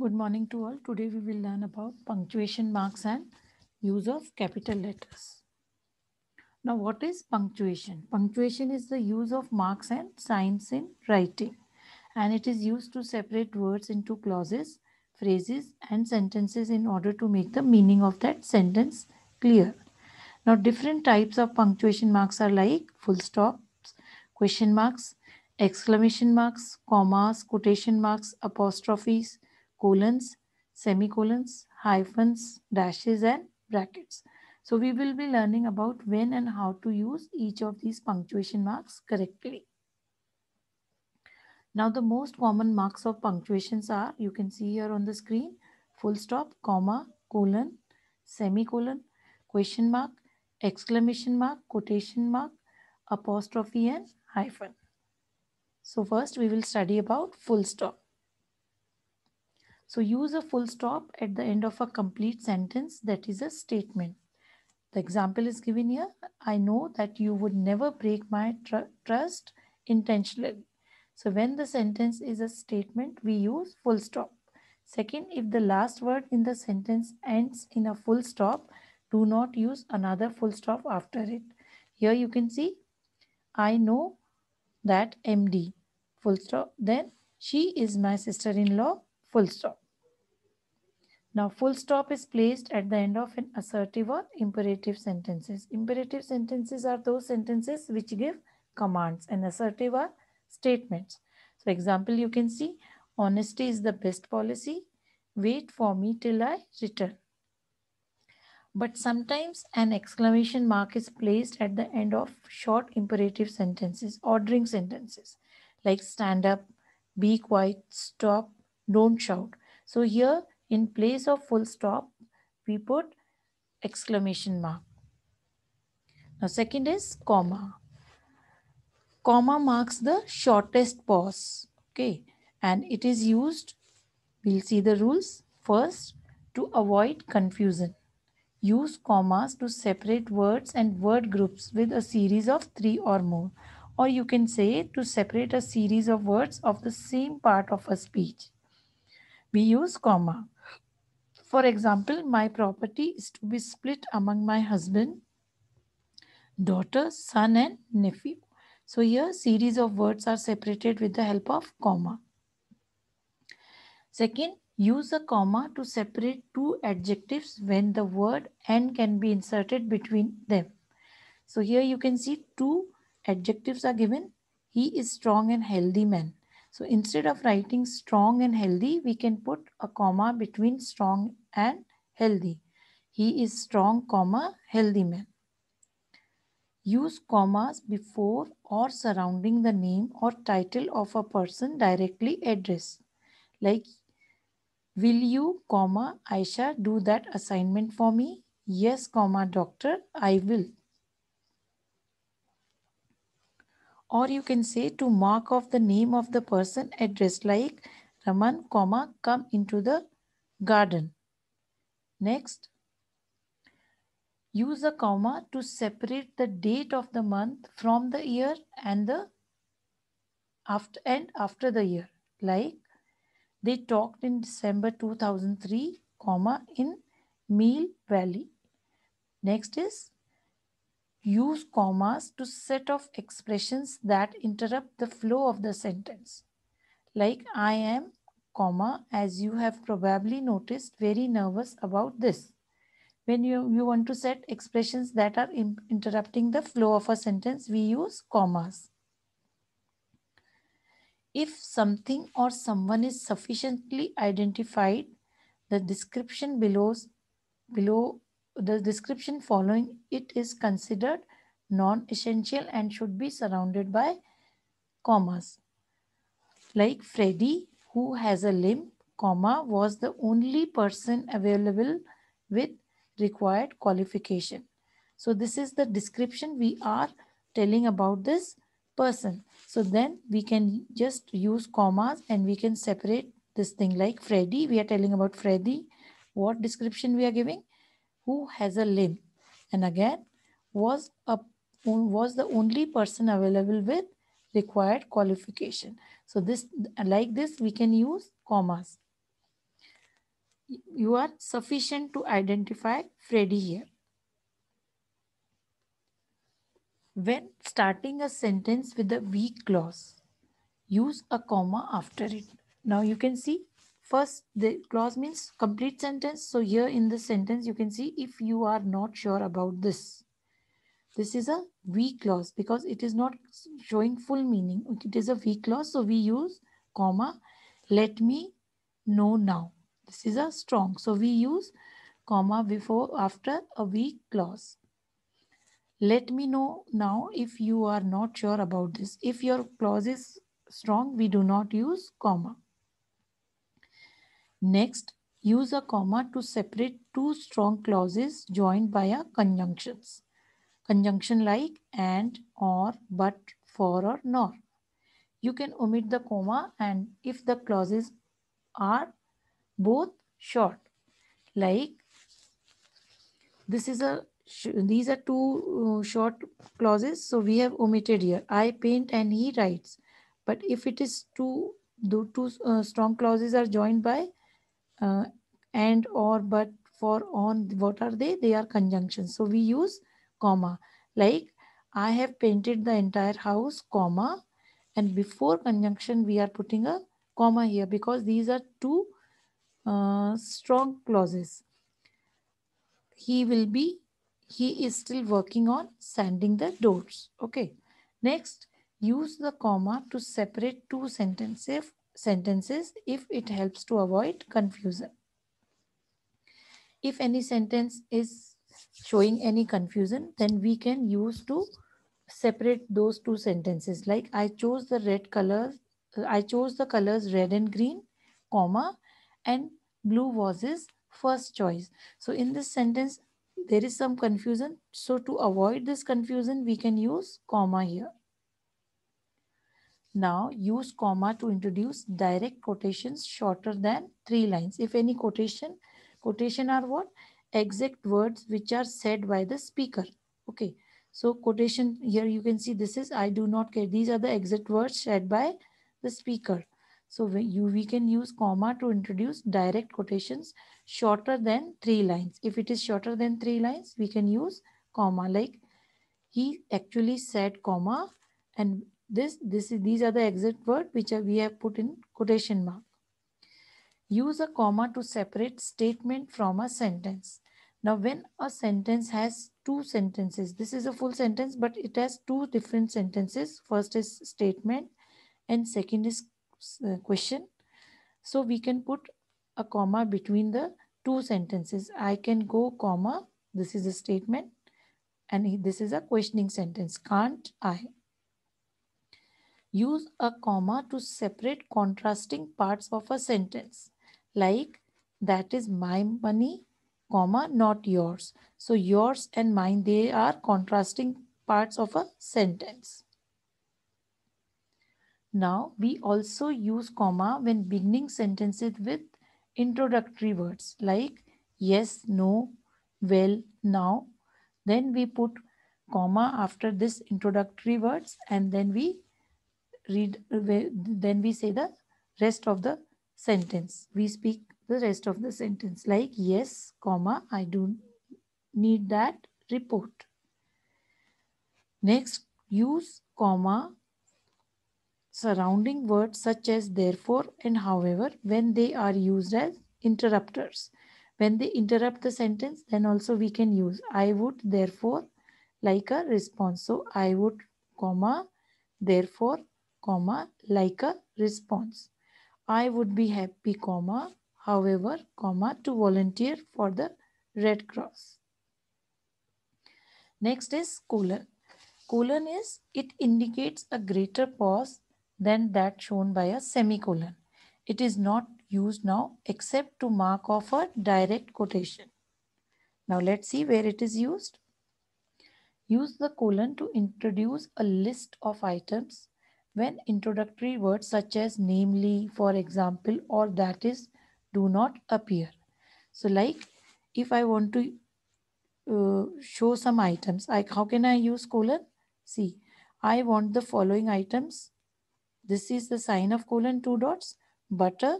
Good morning to all. Today we will learn about punctuation marks and use of capital letters. Now what is punctuation? Punctuation is the use of marks and signs in writing and it is used to separate words into clauses, phrases and sentences in order to make the meaning of that sentence clear. Now different types of punctuation marks are like full stops, question marks, exclamation marks, commas, quotation marks, apostrophes, colons, semicolons, hyphens, dashes and brackets. So we will be learning about when and how to use each of these punctuation marks correctly. Now the most common marks of punctuations are, you can see here on the screen, full stop, comma, colon, semicolon, question mark, exclamation mark, quotation mark, apostrophe and hyphen. So first we will study about full stop. So use a full stop at the end of a complete sentence that is a statement. The example is given here. I know that you would never break my tr trust intentionally. So when the sentence is a statement, we use full stop. Second, if the last word in the sentence ends in a full stop, do not use another full stop after it. Here you can see, I know that MD, full stop. Then she is my sister-in-law, full stop. Now, full stop is placed at the end of an assertive or imperative sentences. Imperative sentences are those sentences which give commands and assertive are statements. So, example, you can see honesty is the best policy. Wait for me till I return. But sometimes an exclamation mark is placed at the end of short imperative sentences, ordering sentences like stand up, be quiet, stop, don't shout. So here in place of full stop, we put exclamation mark. Now second is comma. Comma marks the shortest pause. Okay. And it is used, we'll see the rules. First, to avoid confusion. Use commas to separate words and word groups with a series of three or more. Or you can say to separate a series of words of the same part of a speech. We use comma. For example, my property is to be split among my husband, daughter, son and nephew. So here series of words are separated with the help of comma. Second, use a comma to separate two adjectives when the word and can be inserted between them. So here you can see two adjectives are given. He is strong and healthy man. So instead of writing strong and healthy, we can put a comma between strong and healthy. He is strong, comma, healthy man. Use commas before or surrounding the name or title of a person directly addressed. Like, will you, comma, Aisha, do that assignment for me? Yes, comma, doctor, I will. Or you can say to mark off the name of the person addressed like Raman, comma, come into the garden. Next, use a comma to separate the date of the month from the year and the after and after the year like they talked in december 2003 comma in mill valley next is use commas to set off expressions that interrupt the flow of the sentence like i am comma, as you have probably noticed, very nervous about this. When you, you want to set expressions that are in, interrupting the flow of a sentence, we use commas. If something or someone is sufficiently identified, the description below, below the description following it is considered non-essential and should be surrounded by commas. Like Freddy who has a limb, comma, was the only person available with required qualification. So this is the description we are telling about this person. So then we can just use commas and we can separate this thing like Freddy. We are telling about Freddy. What description we are giving? Who has a limb. And again, was a was the only person available with required qualification. So this like this we can use commas. You are sufficient to identify Freddy here. When starting a sentence with a weak clause, use a comma after it. Now you can see first the clause means complete sentence. So here in the sentence you can see if you are not sure about this this is a weak clause because it is not showing full meaning. It is a weak clause, so we use comma, let me know now. This is a strong, so we use comma before after a weak clause. Let me know now if you are not sure about this. If your clause is strong, we do not use comma. Next, use a comma to separate two strong clauses joined by a conjunctions conjunction like and, or, but, for or nor. You can omit the comma and if the clauses are both short like this is a these are two uh, short clauses so we have omitted here i paint and he writes but if it is two the two uh, strong clauses are joined by uh, and or but for on what are they they are conjunctions so we use comma like i have painted the entire house comma and before conjunction we are putting a comma here because these are two uh, strong clauses he will be he is still working on sanding the doors okay next use the comma to separate two sentences sentences if it helps to avoid confusion if any sentence is showing any confusion, then we can use to separate those two sentences. Like I chose the red color, I chose the colors red and green, comma, and blue was his first choice. So in this sentence, there is some confusion. So to avoid this confusion, we can use comma here. Now use comma to introduce direct quotations shorter than three lines. If any quotation, quotation are what? exact words which are said by the speaker. Okay. So quotation here you can see this is I do not care. These are the exact words said by the speaker. So we, you, we can use comma to introduce direct quotations shorter than three lines. If it is shorter than three lines, we can use comma like he actually said comma and this, this is, these are the exact word which are, we have put in quotation mark. Use a comma to separate statement from a sentence. Now, when a sentence has two sentences, this is a full sentence, but it has two different sentences. First is statement and second is uh, question. So we can put a comma between the two sentences. I can go comma, this is a statement and this is a questioning sentence. Can't I? Use a comma to separate contrasting parts of a sentence like that is my money comma not yours so yours and mine they are contrasting parts of a sentence now we also use comma when beginning sentences with introductory words like yes no well now then we put comma after this introductory words and then we read then we say the rest of the sentence we speak the rest of the sentence like yes, comma, I do need that report. Next, use comma surrounding words such as therefore and however when they are used as interrupters. When they interrupt the sentence, then also we can use I would therefore like a response. So I would comma therefore comma like a response. I would be happy comma however, comma, to volunteer for the Red Cross. Next is colon. Colon is, it indicates a greater pause than that shown by a semicolon. It is not used now except to mark off a direct quotation. Now let's see where it is used. Use the colon to introduce a list of items when introductory words such as namely, for example, or that is do not appear. So like if I want to uh, show some items, like how can I use colon? See, I want the following items. This is the sign of colon two dots, butter,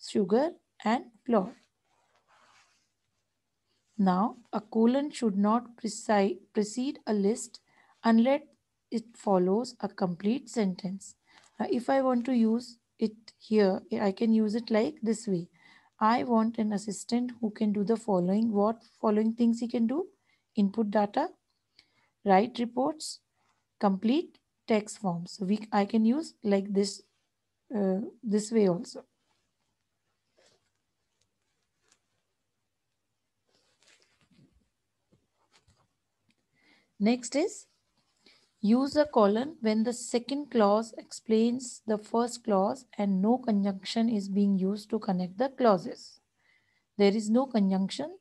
sugar and flour. Now, a colon should not precede a list unless it follows a complete sentence. if I want to use it here, I can use it like this way. I want an assistant who can do the following. What following things he can do? Input data, write reports, complete text forms. So we, I can use like this, uh, this way also. Next is Use a colon when the second clause explains the first clause and no conjunction is being used to connect the clauses. There is no conjunction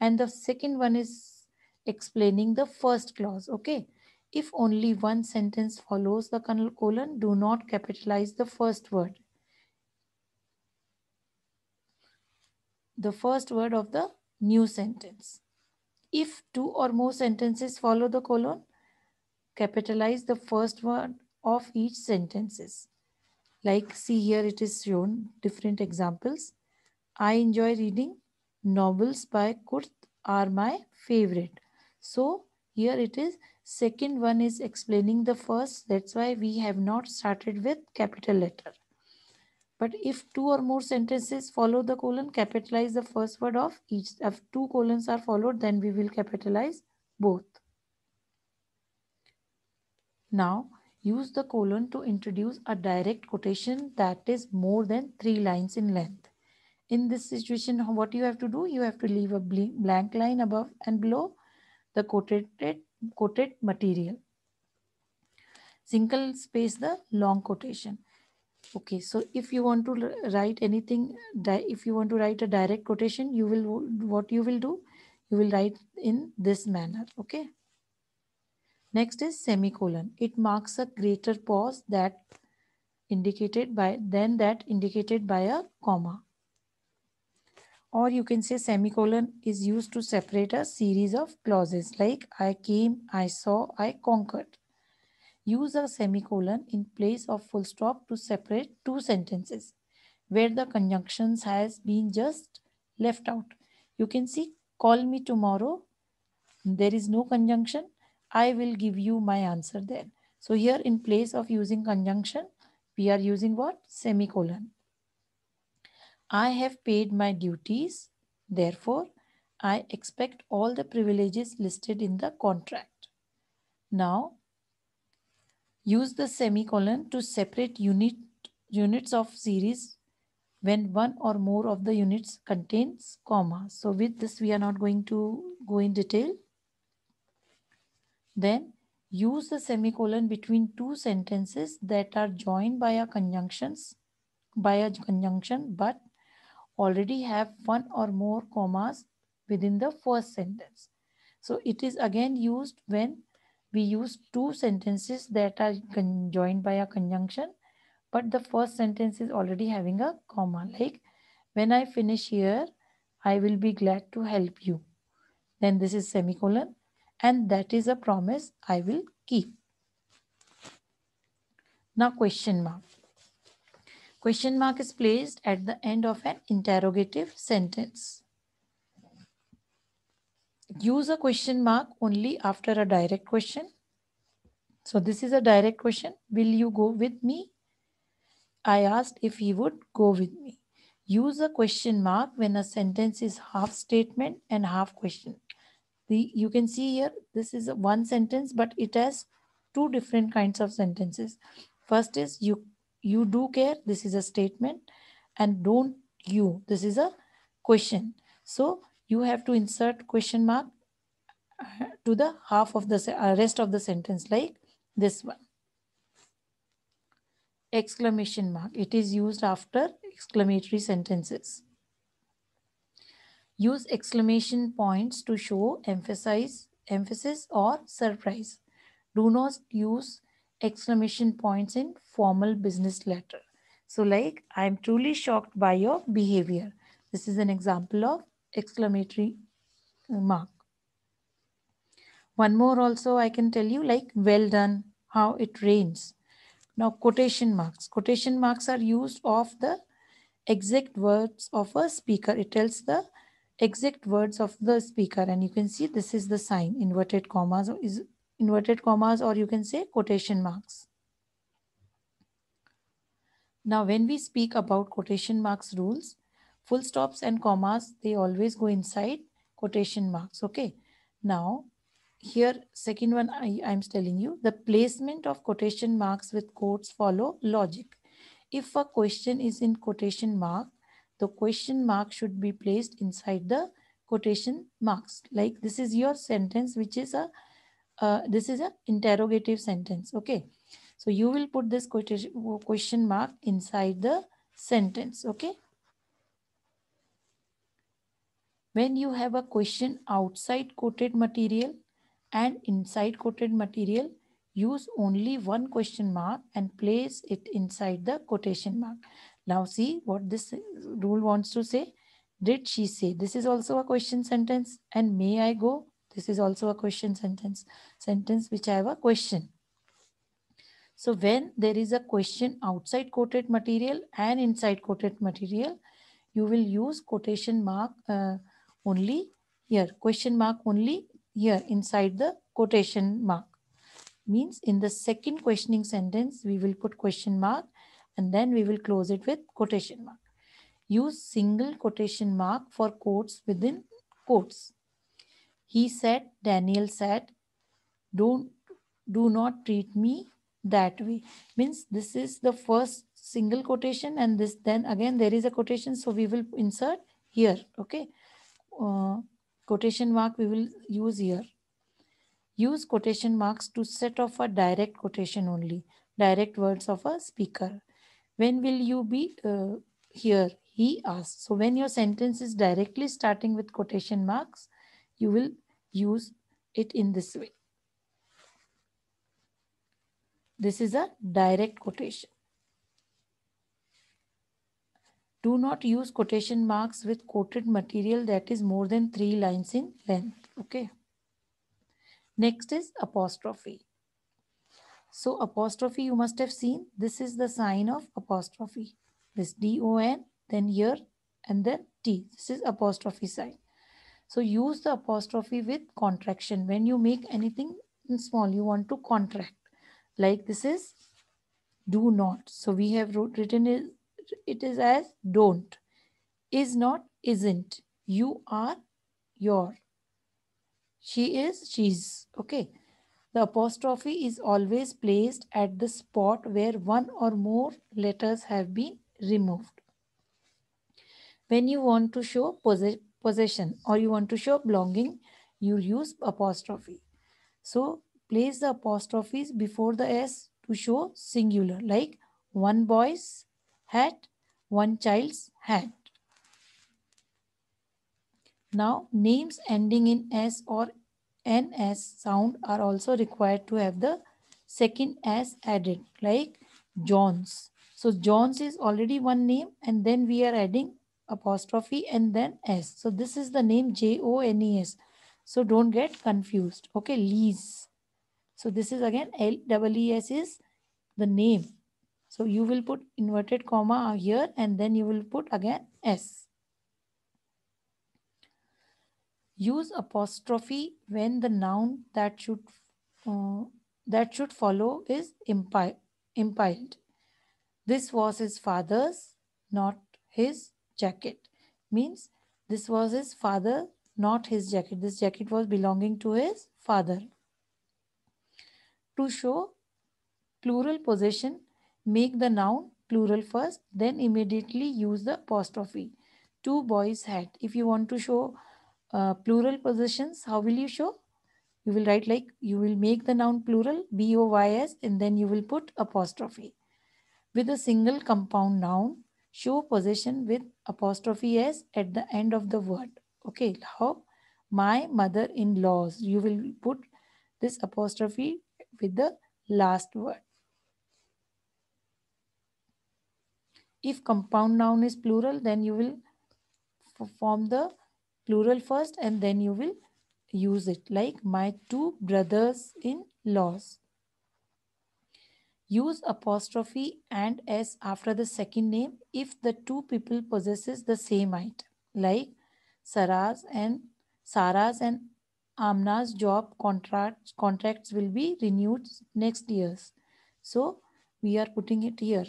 and the second one is explaining the first clause. Okay. If only one sentence follows the colon, do not capitalize the first word. The first word of the new sentence. If two or more sentences follow the colon, capitalize the first word of each sentences. Like see here it is shown different examples. I enjoy reading novels by Kurt are my favorite. So here it is second one is explaining the first that's why we have not started with capital letter. But if two or more sentences follow the colon, capitalize the first word of each. If two colons are followed, then we will capitalize both. Now use the colon to introduce a direct quotation that is more than three lines in length. In this situation, what you have to do, you have to leave a blank line above and below the quoted, quoted material. Single space the long quotation. Okay, so if you want to write anything, if you want to write a direct quotation, you will what you will do, you will write in this manner. Okay. Next is semicolon. It marks a greater pause that indicated by than that indicated by a comma. Or you can say semicolon is used to separate a series of clauses like I came, I saw, I conquered. Use a semicolon in place of full stop to separate two sentences where the conjunctions has been just left out. You can see call me tomorrow. There is no conjunction I will give you my answer then. So here in place of using conjunction, we are using what? Semicolon. I have paid my duties. Therefore, I expect all the privileges listed in the contract. Now, use the semicolon to separate unit, units of series when one or more of the units contains comma. So with this, we are not going to go in detail. Then use the semicolon between two sentences that are joined by a conjunctions by a conjunction but already have one or more commas within the first sentence. So it is again used when we use two sentences that are joined by a conjunction but the first sentence is already having a comma like when I finish here I will be glad to help you. Then this is semicolon and that is a promise I will keep. Now question mark. Question mark is placed at the end of an interrogative sentence. Use a question mark only after a direct question. So this is a direct question. Will you go with me? I asked if he would go with me. Use a question mark when a sentence is half statement and half question. The, you can see here, this is one sentence, but it has two different kinds of sentences. First is you, you do care. This is a statement and don't you. This is a question. So you have to insert question mark uh, to the half of the uh, rest of the sentence like this one. Exclamation mark. It is used after exclamatory sentences. Use exclamation points to show emphasize, emphasis or surprise. Do not use exclamation points in formal business letter. So like, I'm truly shocked by your behavior. This is an example of exclamatory mark. One more also I can tell you like, well done, how it rains. Now quotation marks. Quotation marks are used of the exact words of a speaker. It tells the exact words of the speaker and you can see this is the sign inverted commas or is inverted commas or you can say quotation marks. Now when we speak about quotation marks rules, full stops and commas, they always go inside quotation marks. Okay. Now here second one I, I'm telling you the placement of quotation marks with quotes follow logic. If a question is in quotation mark, the question mark should be placed inside the quotation marks. Like this is your sentence, which is a, uh, this is a interrogative sentence. Okay. So you will put this question mark inside the sentence. Okay. When you have a question outside quoted material and inside quoted material, use only one question mark and place it inside the quotation mark. Now see what this rule wants to say. Did she say? This is also a question sentence. And may I go? This is also a question sentence. Sentence which I have a question. So when there is a question outside quoted material and inside quoted material, you will use quotation mark uh, only here. Question mark only here inside the quotation mark. Means in the second questioning sentence, we will put question mark and then we will close it with quotation mark. Use single quotation mark for quotes within quotes. He said, Daniel said, don't, do not treat me that way. Means this is the first single quotation and this then again there is a quotation. So we will insert here. Okay. Uh, quotation mark we will use here. Use quotation marks to set off a direct quotation only, direct words of a speaker. When will you be uh, here? He asked. So when your sentence is directly starting with quotation marks, you will use it in this way. This is a direct quotation. Do not use quotation marks with quoted material that is more than three lines in length. Okay. Next is apostrophe. So apostrophe you must have seen. This is the sign of apostrophe. This D-O-N, then here and then T. This is apostrophe sign. So use the apostrophe with contraction. When you make anything small, you want to contract. Like this is do not. So we have wrote, written it, it is as don't. Is not, isn't. You are, your. She is, she's. Okay. The apostrophe is always placed at the spot where one or more letters have been removed. When you want to show possess possession or you want to show belonging, you use apostrophe. So place the apostrophes before the S to show singular like one boy's hat, one child's hat. Now names ending in S or N, S sound are also required to have the second S added like Johns. So Johns is already one name and then we are adding apostrophe and then S. So this is the name J-O-N-E-S. So don't get confused. Okay, Lees. So this is again L-E-E-S is the name. So you will put inverted comma here and then you will put again S. Use apostrophe when the noun that should uh, that should follow is impi impiled. This was his father's, not his jacket. Means this was his father, not his jacket. This jacket was belonging to his father. To show plural possession, make the noun plural first, then immediately use the apostrophe. Two boys had. If you want to show uh, plural positions. how will you show? You will write like, you will make the noun plural, B-O-Y-S, and then you will put apostrophe. With a single compound noun, show possession with apostrophe S at the end of the word. Okay, how? My mother-in-laws. You will put this apostrophe with the last word. If compound noun is plural, then you will form the plural first and then you will use it like my two brothers in laws. Use apostrophe and s after the second name if the two people possesses the same item like Sarah's and Sarah's and Amna's job contracts contracts will be renewed next years. So we are putting it here.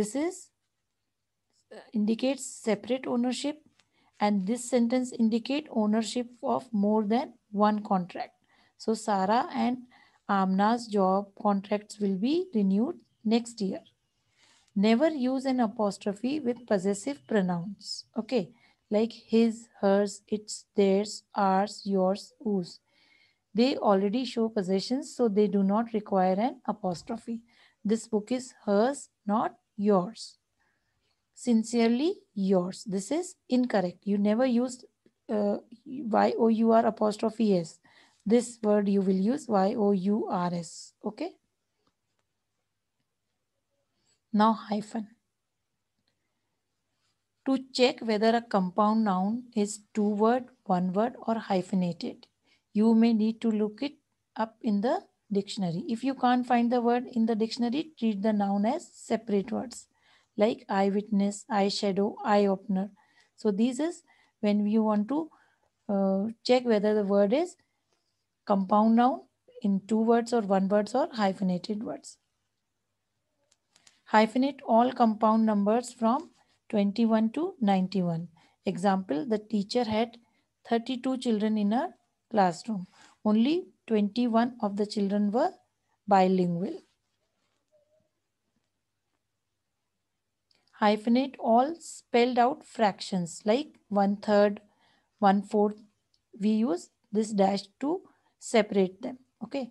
This is uh, indicates separate ownership and this sentence indicate ownership of more than one contract. So Sarah and Amna's job contracts will be renewed next year. Never use an apostrophe with possessive pronouns. Okay, like his, hers, its, theirs, ours, yours, whose. They already show possessions, so they do not require an apostrophe. This book is hers, not yours sincerely yours. This is incorrect. You never used uh, Y-O-U-R apostrophe S. This word you will use Y-O-U-R-S. Okay. Now hyphen. To check whether a compound noun is two word, one word or hyphenated, you may need to look it up in the dictionary. If you can't find the word in the dictionary, treat the noun as separate words like eyewitness, eyeshadow, eye opener. So this is when you want to uh, check whether the word is compound noun in two words or one words or hyphenated words. Hyphenate all compound numbers from 21 to 91. Example, the teacher had 32 children in her classroom. Only 21 of the children were bilingual. hyphenate all spelled out fractions like one third, one fourth. We use this dash to separate them. Okay.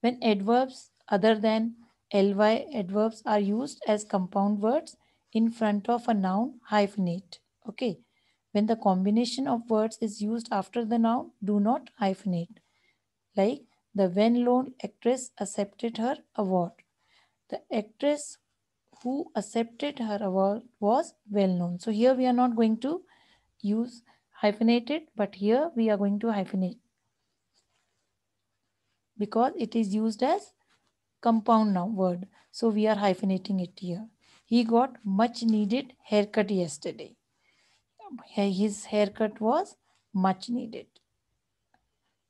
When adverbs other than ly adverbs are used as compound words in front of a noun hyphenate. Okay. When the combination of words is used after the noun, do not hyphenate. Like the when lone actress accepted her award. The actress who accepted her award was well known. So here we are not going to use hyphenated, but here we are going to hyphenate because it is used as compound now word. So we are hyphenating it here. He got much needed haircut yesterday. His haircut was much needed.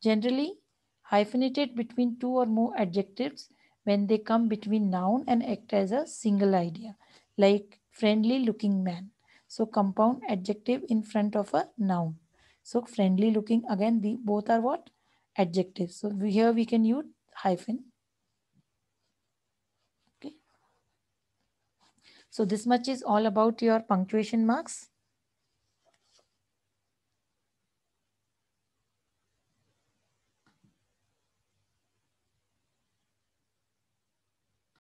Generally, hyphenated between two or more adjectives when they come between noun and act as a single idea, like friendly looking man. So compound adjective in front of a noun. So friendly looking, again, the, both are what? Adjective. So we, here we can use hyphen. Okay. So this much is all about your punctuation marks.